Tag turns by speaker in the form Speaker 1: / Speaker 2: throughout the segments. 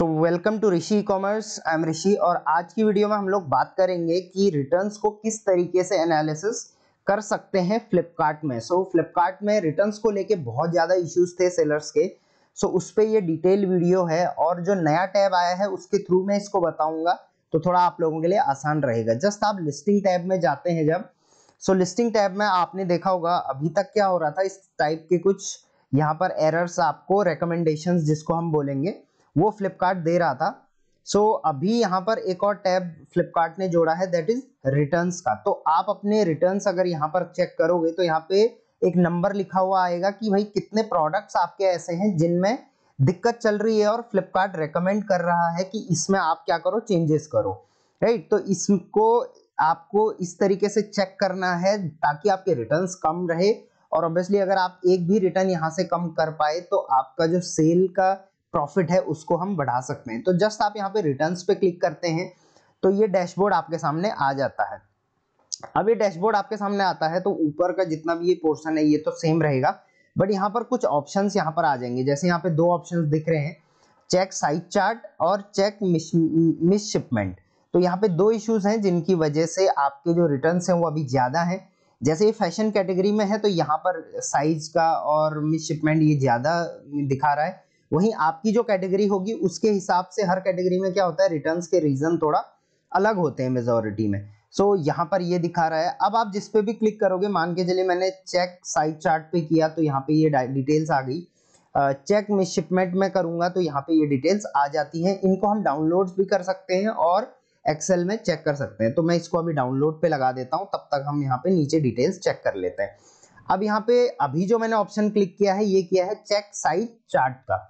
Speaker 1: So welcome to Rishi Commerce I am Rishi और आज की वीडियो में हम लोग बात करेंगे कि रिटर्न्स को किस तरीके से एनालिसिस कर सकते हैं फ्लिपकार्ट में सो so, फ्लिपकार्ट में रिटर्न्स को लेके बहुत ज़्यादा इश्यूज थे सेलर्स के सो so, उस पर यह डिटेल वीडियो है और जो नया टैब आया है उसके थ्रू मैं इसको बताऊंगा तो थोड़ा आप लोगों के लिए आसान रहेगा जस्ट आप लिस्टिंग टैब में जाते हैं जब सो लिस्टिंग टैब में आपने देखा होगा अभी तक क्या हो रहा था इस टाइप के कुछ यहाँ पर एरर्स आपको रिकमेंडेशंस जिसको हम बोलेंगे वो फ्लिपकार्ट दे रहा था सो so, अभी यहाँ पर एक और टैब फ्लिपकार्ट ने जोड़ा है दैट इज रिटर्न्स का तो आप अपने रिटर्न्स अगर यहाँ पर चेक करोगे तो यहाँ पे एक नंबर लिखा हुआ आएगा कि भाई कितने प्रोडक्ट्स आपके ऐसे हैं जिनमें दिक्कत चल रही है और फ्लिपकार्ट रिकमेंड कर रहा है कि इसमें आप क्या करो चेंजेस करो राइट तो इसको आपको इस तरीके से चेक करना है ताकि आपके रिटर्न्स कम रहे और ऑब्वियसली अगर आप एक भी रिटर्न यहाँ से कम कर पाए तो आपका जो सेल का प्रॉफिट है उसको हम बढ़ा सकते हैं तो जस्ट आप यहाँ पे रिटर्न पे क्लिक करते हैं तो ये डैशबोर्ड आपके सामने आ जाता है अब ये डैशबोर्ड आपके सामने आता है तो ऊपर का जितना भी ये पोर्शन है ये तो सेम रहेगा बट यहाँ पर कुछ ऑप्शन यहाँ पर आ जाएंगे जैसे यहाँ पे दो ऑप्शन दिख रहे हैं चेक साइड चार्ट और चेक मिस शिपमेंट तो यहाँ पे दो इश्यूज हैं जिनकी वजह से आपके जो रिटर्न हैं वो अभी ज़्यादा हैं जैसे ये फैशन कैटेगरी में है तो यहाँ पर साइज का और मिस शिपमेंट ये ज़्यादा दिखा रहा है वहीं आपकी जो कैटेगरी होगी उसके हिसाब से हर कैटेगरी में क्या होता है रिटर्न्स के रीजन थोड़ा अलग होते हैं मेजोरिटी में सो so, यहाँ पर ये दिखा रहा है अब आप जिस पे भी क्लिक करोगे मान के चलिए मैंने चेक साइड चार्ट पे किया तो यहाँ पे ये डिटेल्स आ गई चेक में शिपमेंट में करूंगा तो यहाँ पे ये डिटेल्स आ जाती हैं इनको हम डाउनलोड भी कर सकते हैं और एक्सेल में चेक कर सकते हैं तो मैं इसको अभी डाउनलोड पे लगा देता हूँ तब तक हम यहाँ पे नीचे डिटेल्स चेक कर लेते हैं अब यहाँ पे अभी जो मैंने ऑप्शन क्लिक किया है ये किया है चेक साइज चार्ट का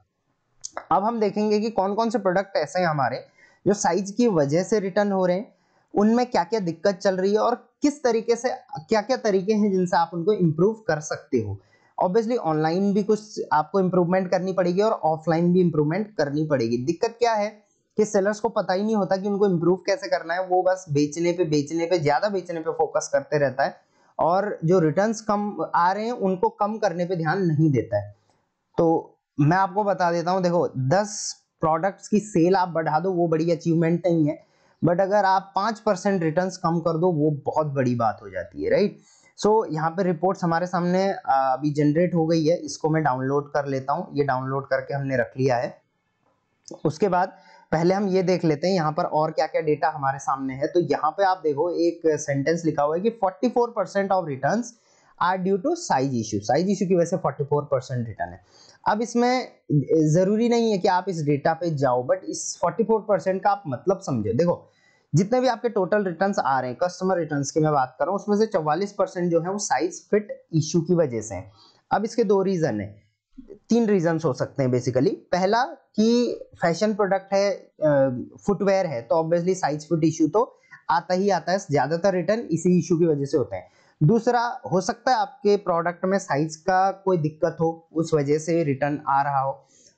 Speaker 1: अब हम देखेंगे कि कौन कौन से प्रोडक्ट ऐसे हैं हमारे जो साइज की वजह से रिटर्न हो रहे हैं उनमें क्या क्या दिक्कत चल रही है और किस तरीके से क्या क्या तरीके हैं जिनसे आप उनको इम्प्रूव कर सकते हो ऑब्वियसली ऑनलाइन भी कुछ आपको इम्प्रूवमेंट करनी पड़ेगी और ऑफलाइन भी इम्प्रूवमेंट करनी पड़ेगी दिक्कत क्या है कि सेलर्स को पता ही नहीं होता कि उनको इम्प्रूव कैसे करना है वो बस बेचने पे बेचने पे ज़्यादा बेचने पे फोकस करते रहता है और जो रिटर्न्स कम आ रहे हैं उनको कम करने पे ध्यान नहीं देता है तो मैं आपको बता देता हूँ देखो दस प्रोडक्ट्स की सेल आप बढ़ा दो वो बड़ी अचीवमेंट नहीं है बट अगर आप पाँच परसेंट रिटर्न कम कर दो वो बहुत बड़ी बात हो जाती है राइट सो so, यहाँ पे रिपोर्ट्स हमारे सामने अभी जनरेट हो गई है इसको मैं डाउनलोड कर लेता हूँ ये डाउनलोड करके हमने रख लिया है उसके बाद पहले हम ये देख लेते हैं यहाँ पर और क्या क्या डेटा हमारे सामने है तो यहाँ पे आप देखो एक सेंटेंस लिखा हुआ है कि 44 percent of return are due to size issue size issue की वजह से 44 परसेंट रिटर्न है अब इसमें ज़रूरी नहीं है कि आप इस डेटा पे जाओ बट इस 44 परसेंट का आप मतलब समझो देखो जितने भी आपके टोटल रिटर्न्स आ रहे हैं कस्टमर रिटर्न्स की मैं बात कर रहा हूँ उसमें से 44 परसेंट जो है वो साइज फिट इशू की वजह से है अब इसके दो रीज़न है तीन रीजन हो सकते हैं बेसिकली पहला कि फैशन प्रोडक्ट है फुटवेयर है तो ऑब्वियसली साइज फिट इशू तो आता ही आता है ज़्यादातर रिटर्न इसी इशू की वजह से होते हैं दूसरा हो सकता है आपके प्रोडक्ट में साइज का कोई दिक्कत हो उस वजह से रिटर्न आ रहा हो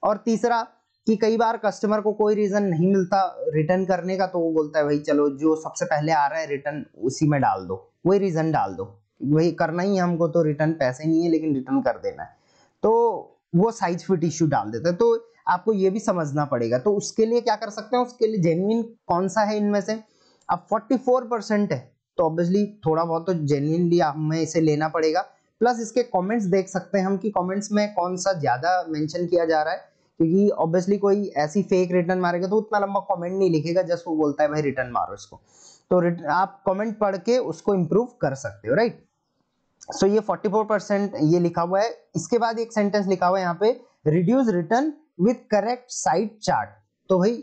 Speaker 1: और तीसरा कि कई बार कस्टमर को कोई रीज़न नहीं मिलता रिटर्न करने का तो वो बोलता है भाई चलो जो सबसे पहले आ रहा है रिटर्न उसी में डाल दो वही रीज़न डाल दो वही करना ही हमको तो रिटर्न पैसे नहीं है लेकिन रिटर्न कर देना है तो वो साइज फिट इश्यू डाल देता है तो आपको ये भी समझना पड़ेगा तो उसके लिए क्या कर सकते हैं उसके लिए जेन्यन कौन सा है इनमें से अब फोर परसेंट है तो ऑब्वियसली थोड़ा बहुत तो जेन्यनली हमें इसे लेना पड़ेगा प्लस इसके कमेंट्स देख सकते हैं हम कि कमेंट्स में कौन सा ज़्यादा मेंशन किया जा रहा है क्योंकि ऑब्वियसली कोई ऐसी फेक रिटर्न मारेगा तो उतना लंबा कमेंट नहीं लिखेगा जस्ट वो बोलता है भाई रिटर्न मारो इसको तो आप कमेंट पढ़ के उसको इम्प्रूव कर सकते हो राइट सो so, ये 44 परसेंट ये लिखा हुआ है इसके बाद एक सेंटेंस लिखा हुआ है यहाँ पे reduce return with correct size chart तो भाई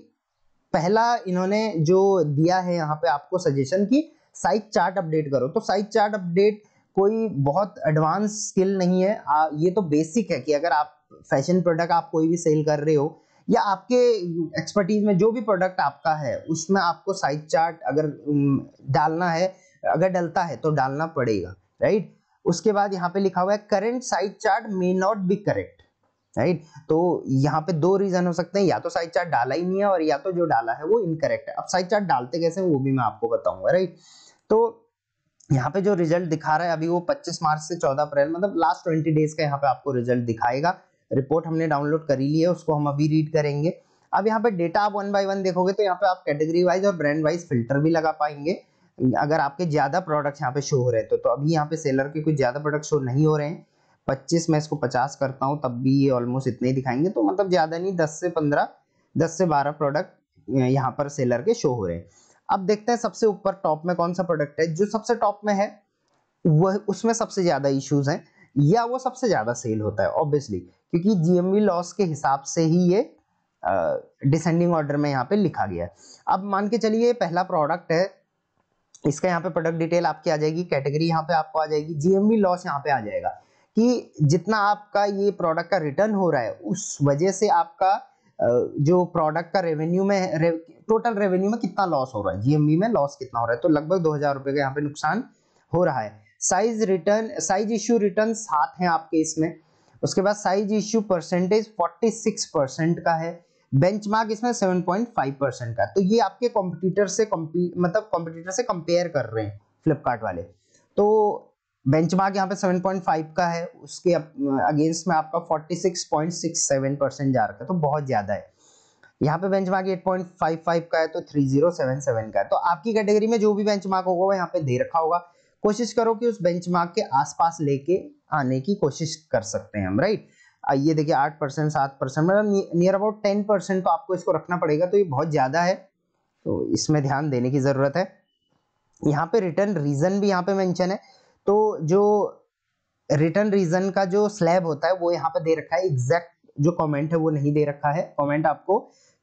Speaker 1: पहला इन्होंने जो दिया है यहाँ पे आपको सजेशन की साइज चार्ट अपडेट करो तो साइज चार्ट अपडेट कोई बहुत एडवांस स्किल नहीं है आ, ये तो बेसिक है कि अगर आप फैशन प्रोडक्ट आप कोई भी सेल कर रहे हो या आपके एक्सपर्टीज में जो भी प्रोडक्ट आपका है उसमें आपको साइज चार्ट अगर डालना है अगर डलता है तो डालना पड़ेगा राइट उसके बाद यहाँ पे लिखा हुआ है current size chart may not be correct right तो यहाँ पे दो रीजन हो सकते हैं या तो साइज चार्ट डाला ही नहीं है और या तो जो डाला है वो इनकरेक्ट है अब साइज चार्ट डालते कैसे वो भी मैं आपको बताऊंगा राइट तो यहाँ पे जो रिजल्ट दिखा रहा है अभी वो 25 मार्च से 14 अप्रैल मतलब लास्ट 20 डेज का यहाँ पे आपको रिजल्ट दिखाएगा रिपोर्ट हमने डाउनलोड करी ली है उसको हम अभी रीड करेंगे अब यहाँ पे डेटा आप वन बाय वन देखोगे तो यहाँ पे आप कैटेगरी वाइज और ब्रांड वाइज फिल्टर भी लगा पाएंगे अगर आपके ज़्यादा प्रोडक्ट यहाँ पे शो हो रहे तो, तो अभी यहाँ पे सेलर के कुछ ज़्यादा प्रोडक्ट शो नहीं हो रहे हैं पच्चीस मैं इसको पचास करता हूँ तब भी ये ऑलमोस्ट इतने ही दिखाएंगे तो मतलब ज़्यादा नहीं दस से पंद्रह दस से बारह प्रोडक्ट यहाँ पर सेलर के शो हो रहे हैं अब देखते हैं सबसे ऊपर टॉप में कौन सा प्रोडक्ट है जो सबसे टॉप में है वह उसमें सबसे ज्यादा इश्यूज हैं या वो सबसे ज्यादा सेल होता है ऑब्वियसली क्योंकि जीएमवी लॉस के हिसाब से ही ये डिसेंडिंग ऑर्डर में यहाँ पे लिखा गया है अब मान के चलिए पहला प्रोडक्ट है इसका यहाँ पे प्रोडक्ट डिटेल आपकी आ जाएगी कैटेगरी यहाँ पे आपको आ जाएगी जीएमवी लॉस यहाँ पे आ जाएगा कि जितना आपका ये प्रोडक्ट का रिटर्न हो रहा है उस वजह से आपका जो प्रोडक्ट का रेवेन्यू में टोटल रेवेन्यू में कितना लॉस हो रहा है जीएमबी में लॉस कितना हो रहा है तो लगभग दो हजार रुपए का यहाँ पे नुकसान हो रहा है size return size issue return सात है आपके इसमें उसके बाद size issue percentage six percent का है बेंचमार्क इसमें 7.5 परसेंट का तो ये आपके कॉम्पिटिटर से मतलब कॉम्पिटिटर से कंपेयर कर रहे हैं फ्लिपकार्ट वाले तो बेंचमार्क यहाँ पे 7.5 का है उसके अगेंस्ट में आपका 46.67 परसेंट जा रखा है तो बहुत ज़्यादा है यहाँ पे बेंचमार्क 8.55 का है तो 3077 का है तो आपकी कैटेगरी में जो भी बेंचमार्क होगा वो यहाँ पे दे रखा होगा कोशिश करो कि उस बेंचमार्क के आसपास लेके आने की कोशिश कर सकते हैं हम राइट ये देखिए आठ परसेंट सात परसेंट मतलब नियर अबाउट टेन परसेंट तो आपको इसको रखना पड़ेगा तो ये बहुत ज़्यादा है तो इसमें ध्यान देने की ज़रूरत है यहाँ पे रिटर्न रीजन भी यहाँ पे मेंशन है तो जो रिटर्न रीजन का जो स्लैब होता है वो यहाँ पर दे रखा है एग्जैक्ट जो कमेंट है वो नहीं दे रखा है कमेंट आपको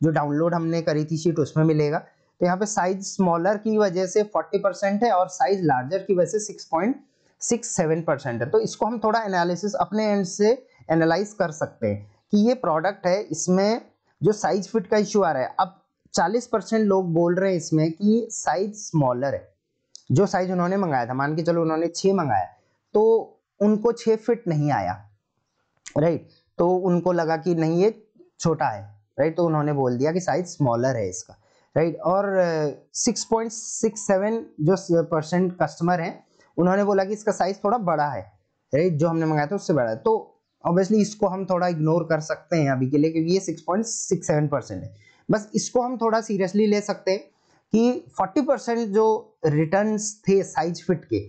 Speaker 1: जो डाउनलोड हमने करी थी शीट उसमें मिलेगा तो यहाँ पे साइज स्मॉलर की वजह से 40 परसेंट है और साइज लार्जर की वजह से 6.67 परसेंट है तो इसको हम थोड़ा एनालिसिस अपने एंड से एनालाइज कर सकते हैं कि ये प्रोडक्ट है इसमें जो साइज फिट का इश्यू आ रहा है अब 40 परसेंट लोग बोल रहे हैं इसमें कि साइज स्मॉलर है जो साइज उन्होंने मंगाया था मान के चलो उन्होंने छ मंगाया तो उनको छ फिट नहीं आया राइट तो उनको लगा कि नहीं ये छोटा है राइट तो उन्होंने बोल दिया कि साइज स्मॉलर है इसका राइट और सिक्स सिक्स पॉइंट सेवन जो परसेंट कस्टमर हैं उन्होंने बोला कि इसका साइज थोड़ा बड़ा है राइट जो हमने मंगाया था उससे बड़ा है तो ऑब्वियसली इसको हम थोड़ा इग्नोर कर सकते हैं अभी के लिए क्योंकि ये six six point seven percent है बस इसको हम थोड़ा सीरियसली ले सकते हैं कि 40 परसेंट जो रिटर्न थे साइज फिट के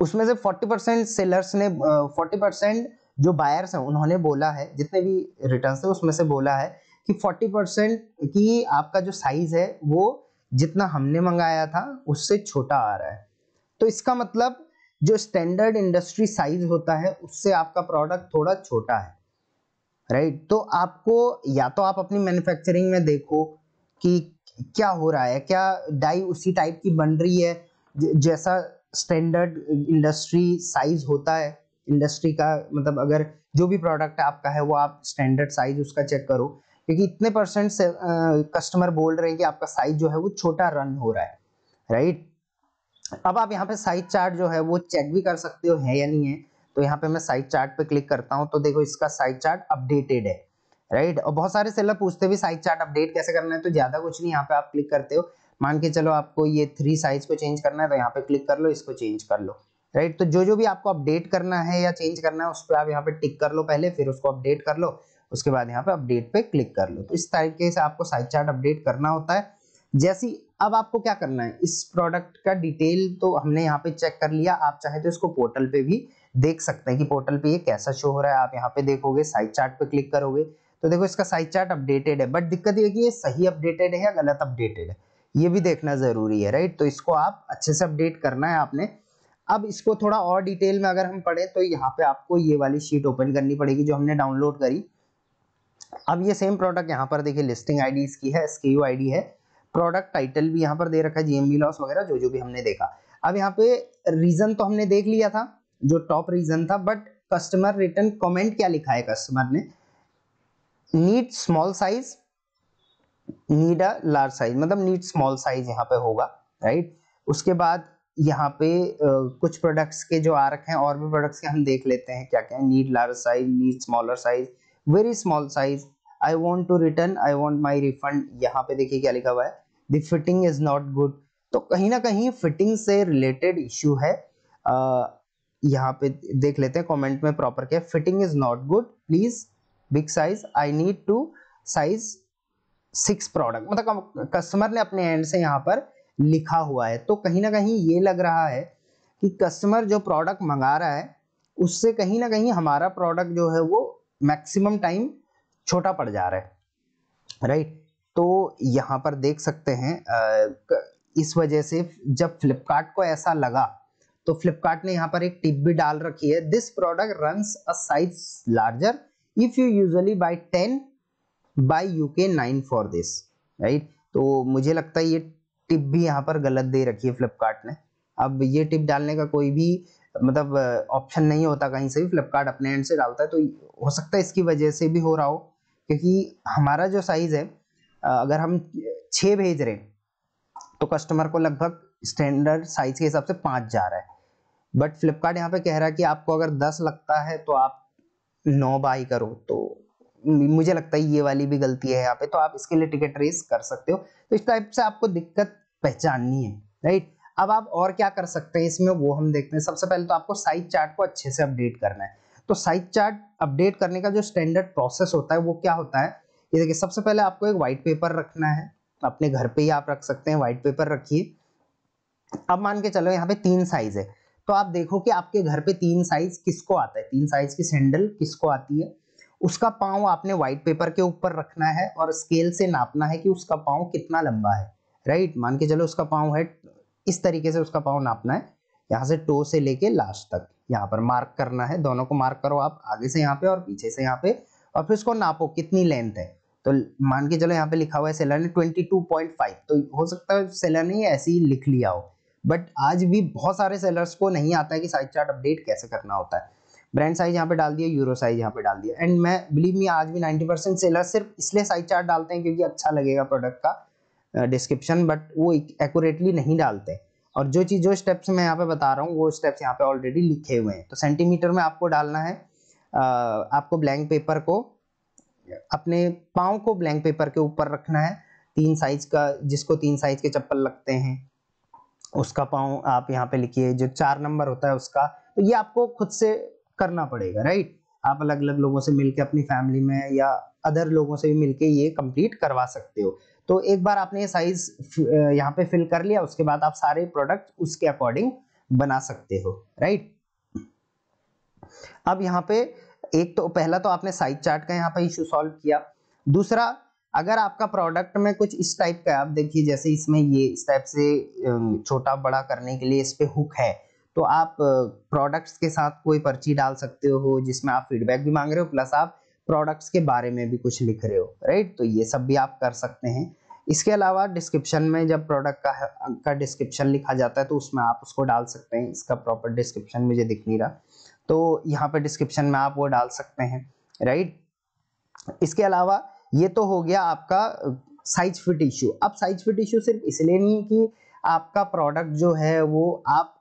Speaker 1: उसमें से 40 परसेंट सेलर्स ने 40 परसेंट जो बायर्स हैं उन्होंने बोला है जितने भी रिटर्न थे उसमें से बोला है कि 40 परसेंट की आपका जो साइज है वो जितना हमने मंगाया था उससे छोटा आ रहा है तो इसका मतलब जो स्टैंडर्ड इंडस्ट्री साइज होता है उससे आपका प्रोडक्ट थोड़ा छोटा है राइट right? तो आपको या तो आप अपनी मैन्युफैक्चरिंग में देखो कि क्या हो रहा है क्या डाई उसी टाइप की बन रही है जैसा स्टैंडर्ड इंडस्ट्री साइज होता है इंडस्ट्री का मतलब अगर जो भी प्रोडक्ट आपका है वो आप स्टैंडर्ड साइज उसका चेक करो क्योंकि इतने परसेंट से कस्टमर बोल रहे हैं कि आपका साइज जो है वो छोटा रन हो रहा है राइट अब आप यहाँ पे साइज चार्ट जो है वो चेक भी कर सकते हो है या नहीं है तो यहाँ पे मैं साइज चार्ट पे क्लिक करता हूँ तो देखो इसका साइज चार्ट अपडेटेड है राइट और बहुत सारे सेलर पूछते भी साइज चार्ट अपडेट कैसे करना है तो ज्यादा कुछ नहीं यहाँ पे आप क्लिक करते हो मान के चलो आपको ये थ्री साइज को चेंज करना है तो यहाँ पे क्लिक कर लो इसको चेंज कर लो राइट तो जो जो भी आपको अपडेट करना है या चेंज करना है उस पर आप यहाँ पे टिक कर लो पहले फिर उसको अपडेट कर लो उसके बाद यहाँ पे अपडेट पे क्लिक कर लो तो इस तरीके से आपको साइज चार्ट अपडेट करना होता है जैसी अब आपको क्या करना है इस प्रोडक्ट का डिटेल तो हमने यहाँ पे चेक कर लिया आप चाहे तो इसको पोर्टल पे भी देख सकते हैं कि पोर्टल पे ये कैसा शो हो रहा है आप यहाँ पे देखोगे साइज चार्ट पे क्लिक करोगे तो देखो इसका साइज चार्ट अपडेटेड है बट दिक्कत ये कि ये सही अपडेटेड है या गलत अपडेटेड है ये भी देखना जरूरी है राइट तो इसको आप अच्छे से अपडेट करना है आपने अब इसको थोड़ा और डिटेल में अगर हम पढ़ें तो यहाँ पे आपको ये वाली शीट ओपन करनी पड़ेगी जो हमने डाउनलोड करी अब ये सेम प्रोडक्ट यहाँ पर देखिए लिस्टिंग आईडी इसकी है एस आईडी है प्रोडक्ट टाइटल भी यहाँ पर दे रखा है जीएमबी लॉस वगैरह जो जो भी हमने देखा अब यहाँ पे रीजन तो हमने देख लिया था जो टॉप रीजन था बट कस्टमर रिटर्न कॉमेंट क्या लिखा है कस्टमर ने need small size need a large size मतलब नीड स्मॉल साइज यहाँ पे होगा राइट उसके बाद यहाँ पे कुछ प्रोडक्ट्स के जो आ रखे हैं और भी प्रोडक्ट्स के हम देख लेते हैं क्या क्या है need large size need smaller size very small size I want to return I want my refund यहाँ पे देखिए क्या लिखा हुआ है the fitting is not good तो कहीं ना कहीं फिटिंग से रिलेटेड इश्यू है uh, यहाँ पे देख लेते हैं कमेंट में प्रॉपर क्या fitting is not good please big size I need to size six product मतलब कस्टमर ने अपने एंड से यहाँ पर लिखा हुआ है तो कहीं ना कहीं ये लग रहा है कि कस्टमर जो प्रोडक्ट मंगा रहा है उससे कहीं ना कहीं हमारा प्रोडक्ट जो है वो मैक्सिमम टाइम छोटा पड़ जा रहा है राइट तो यहाँ पर देख सकते हैं इस वजह से जब फ्लिपकार्ट को ऐसा लगा तो फ्लिपकार्ट ने यहाँ पर एक टिप भी डाल रखी है this product run a size larger you usually buy ten buy U K nine for this right तो मुझे लगता है ये टिप भी यहाँ पर गलत दे रखी है फ्लिपकार्ट ने अब ये टिप डालने का कोई भी मतलब ऑप्शन नहीं होता कहीं से भी फ्लिपकार्ट अपने एंड से डालता है तो हो सकता है इसकी वजह से भी हो रहा हो क्योंकि हमारा जो साइज़ है अगर हम छः भेज रहे तो कस्टमर को लगभग स्टैंडर्ड साइज के हिसाब से पाँच जा रहा है बट फ्लिपकार्ट यहाँ पे कह रहा है कि आपको अगर दस लगता है तो आप नौ बाई करो तो मुझे लगता है ये वाली भी गलती है यहाँ पे तो आप इसके लिए टिकट रेस कर सकते हो तो इस टाइप से आपको दिक्कत पहचाननी है राइट अब आप और क्या कर सकते हैं इसमें वो हम देखते हैं सबसे पहले तो आपको साइज चार्ट को अच्छे से अपडेट करना है तो साइज चार्ट अपडेट करने का जो स्टैंडर्ड प्रोसेस होता है वो क्या होता है ये देखिए सबसे पहले आपको एक व्हाइट पेपर रखना है अपने घर पे ही आप रख सकते हैं व्हाइट पेपर रखिए अब मान के चलो यहाँ पे तीन साइज है तो आप देखो कि आपके घर पे तीन साइज किसको आता है तीन साइज की सैंडल किसको आती है उसका पाँव आपने व्हाइट पेपर के ऊपर रखना है और स्केल से नापना है कि उसका पाँव कितना लंबा है राइट मान के चलो उसका पाँव है इस तरीके से उसका पाँव नापना है यहाँ से टो से लेके लास्ट तक यहाँ पर मार्क करना है दोनों को मार्क करो आप आगे से यहाँ पे और पीछे से यहाँ पे और फिर उसको नापो कितनी लेंथ है तो मान के चलो यहाँ पे लिखा हुआ है सेलर ने ट्वेंटी टू पॉइंट फाइव तो हो सकता है सेलर ने ऐसे ही लिख लिया हो बट आज भी बहुत सारे सेलर्स को नहीं आता है कि साइज चार्ट अपडेट कैसे करना होता है ब्रांड साइज यहाँ पे डाल दिया यूरो साइज यहाँ पे डाल दिया एंड मैं बिलीव मी आज भी 90 परसेंट सेलर सिर्फ इसलिए साइज चार्ट डालते हैं क्योंकि अच्छा लगेगा प्रोडक्ट का डिस्क्रिप्शन बट वो एक्यूरेटली नहीं डालते और जो चीज़ जो स्टेप्स मैं यहाँ पे बता रहा हूँ वो स्टेप्स यहाँ पे ऑलरेडी लिखे हुए हैं तो सेंटीमीटर में आपको डालना है आपको ब्लैंक पेपर को अपने पाँव को ब्लैंक पेपर के ऊपर रखना है तीन साइज का जिसको तीन साइज के चप्पल लगते हैं उसका पाँव आप यहाँ पे लिखिए जो चार नंबर होता है उसका तो ये आपको खुद से करना पड़ेगा राइट आप अलग अलग लोगों से मिलके अपनी फैमिली में या अदर लोगों से भी मिलके ये कंप्लीट करवा सकते हो तो एक बार आपने ये साइज यहाँ पे फिल कर लिया उसके बाद आप सारे प्रोडक्ट उसके अकॉर्डिंग बना सकते हो राइट अब यहाँ पे एक तो पहला तो आपने साइज चार्ट का यहाँ पे इश्यू सॉल्व किया दूसरा अगर आपका प्रोडक्ट में कुछ इस टाइप का आप देखिए जैसे इसमें ये इस टाइप से छोटा बड़ा करने के लिए इस पर हुक है तो आप प्रोडक्ट्स के साथ कोई पर्ची डाल सकते हो जिसमें आप फीडबैक भी मांग रहे हो प्लस आप प्रोडक्ट्स के बारे में भी कुछ लिख रहे हो राइट तो ये सब भी आप कर सकते हैं इसके अलावा डिस्क्रिप्शन में जब प्रोडक्ट का का डिस्क्रिप्शन लिखा जाता है तो उसमें आप उसको डाल सकते हैं इसका प्रॉपर डिस्क्रिप्शन मुझे दिख नहीं रहा तो यहाँ पे डिस्क्रिप्शन में आप वो डाल सकते हैं राइट इसके अलावा ये तो हो गया आपका साइज फिट इशू अब साइज फिट इशू सिर्फ इसलिए नहीं कि आपका प्रोडक्ट जो है वो आप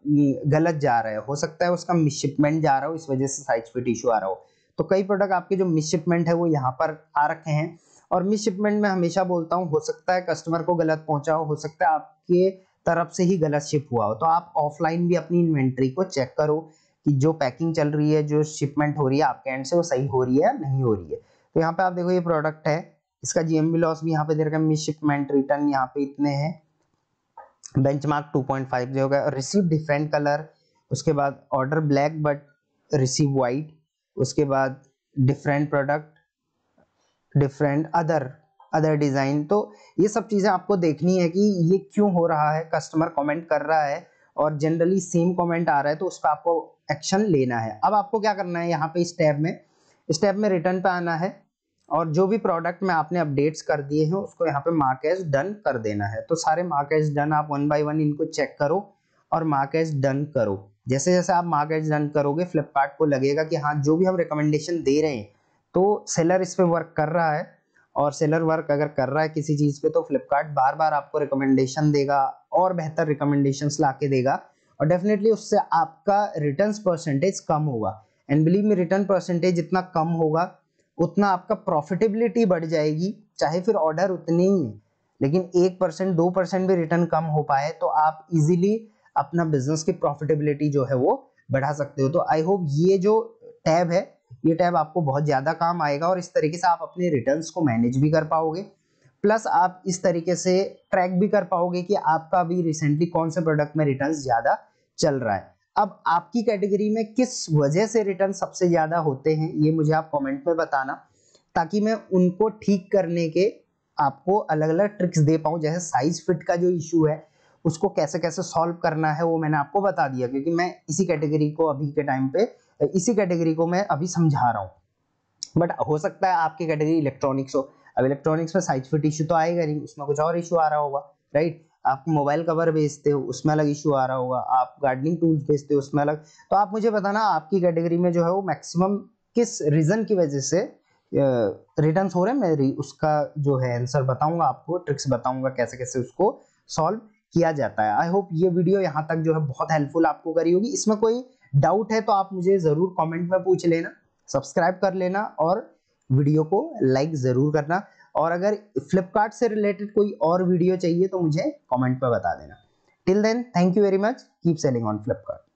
Speaker 1: गलत जा रहे हो सकता है उसका मिसशिपमेंट जा रहा हो इस वजह से साइज फिट इशू आ रहा हो तो कई प्रोडक्ट आपके जो मिसशिपमेंट है वो यहाँ पर आ रखे हैं और मिसशिपमेंट में हमेशा बोलता हूँ हो सकता है कस्टमर को गलत पहुंचा हो, हो सकता है आपके तरफ से ही गलत शिप हुआ हो तो आप ऑफलाइन भी अपनी इन्वेंट्री को चेक करो कि जो पैकिंग चल रही है जो शिपमेंट हो रही है आपके एंड से वो सही हो रही है नहीं हो रही है तो यहाँ पे आप देखो ये प्रोडक्ट है इसका जीएमबी लॉस भी यहाँ पे दे रखा है शिपमेंट रिटर्न यहाँ पे इतने हैं बेंचमार्क 2.5 जो होगा रिसीव डिफरेंट कलर उसके बाद order black but receive white उसके बाद different product different other other design तो ये सब चीज़ें आपको देखनी है कि ये क्यों हो रहा है कस्टमर कॉमेंट कर रहा है और जनरली सेम कॉमेंट आ रहा है तो उस पर आपको एक्शन लेना है अब आपको क्या करना है यहाँ पे इस टैब में इस टैब में रिटर्न पे आना है और जो भी प्रोडक्ट में आपने अपडेट्स कर दिए हैं उसको यहाँ पे मार्क एज डन कर देना है तो सारे मार्क एज डन आप वन बाय वन इनको चेक करो और मार्क एज डन करो जैसे जैसे आप मार्क एज डन करोगे फ्लिपकार्ट को लगेगा कि हाँ जो भी हम रिकमेंडेशन दे रहे हैं तो सेलर इस पर वर्क कर रहा है और सेलर वर्क अगर कर रहा है किसी चीज़ पे तो फ्लिपकार्ट बार बार आपको रिकमेंडेशन देगा और बेहतर रिकमेंडेशन ला के देगा और डेफिनेटली उससे आपका रिटर्न परसेंटेज कम होगा एंड बिलीव में रिटर्न परसेंटेज इतना कम होगा उतना आपका प्रॉफिटेबिलिटी बढ़ जाएगी चाहे फिर ऑर्डर उतने ही है लेकिन एक परसेंट दो परसेंट भी रिटर्न कम हो पाए तो आप इजीली अपना बिजनेस की प्रॉफिटेबिलिटी जो है वो बढ़ा सकते हो तो आई होप ये जो टैब है ये टैब आपको बहुत ज़्यादा काम आएगा और इस तरीके से आप अपने रिटर्न्स को मैनेज भी कर पाओगे प्लस आप इस तरीके से ट्रैक भी कर पाओगे कि आपका अभी रिसेंटली कौन से प्रोडक्ट में रिटर्न्स ज़्यादा चल रहा है अब आपकी कैटेगरी में किस वजह से रिटर्न सबसे ज़्यादा होते हैं ये मुझे आप कमेंट में बताना ताकि मैं उनको ठीक करने के आपको अलग अलग ट्रिक्स दे पाऊँ जैसे साइज फिट का जो इशू है उसको कैसे कैसे सॉल्व करना है वो मैंने आपको बता दिया क्योंकि मैं इसी कैटेगरी को अभी के टाइम पे इसी कैटेगरी को मैं अभी समझा रहा हूँ बट हो सकता है आपकी कैटेगरी इलेक्ट्रॉनिक्स हो अब इलेक्ट्रॉनिक्स में साइज फिट इशू तो आएगा नहीं उसमें कुछ और इशू आ रहा होगा राइट आप मोबाइल कवर बेचते हो उसमें अलग इशू आ रहा होगा आप गार्डनिंग टूल्स बेचते हो उसमें अलग तो आप मुझे बताना आपकी कैटेगरी में जो है वो मैक्सिमम किस रीज़न की वजह से रिटर्न हो रहे हैं मेरी उसका जो है आंसर बताऊंगा आपको ट्रिक्स बताऊंगा कैसे कैसे उसको सॉल्व किया जाता है आई होप ये वीडियो यहाँ तक जो है बहुत हेल्पफुल आपको करी होगी इसमें कोई डाउट है तो आप मुझे ज़रूर कॉमेंट में पूछ लेना सब्सक्राइब कर लेना और वीडियो को लाइक ज़रूर करना और अगर फ्लिपकार्ट से रिलेटेड कोई और वीडियो चाहिए तो मुझे कमेंट पर बता देना till then thank you very much keep selling on Flipkart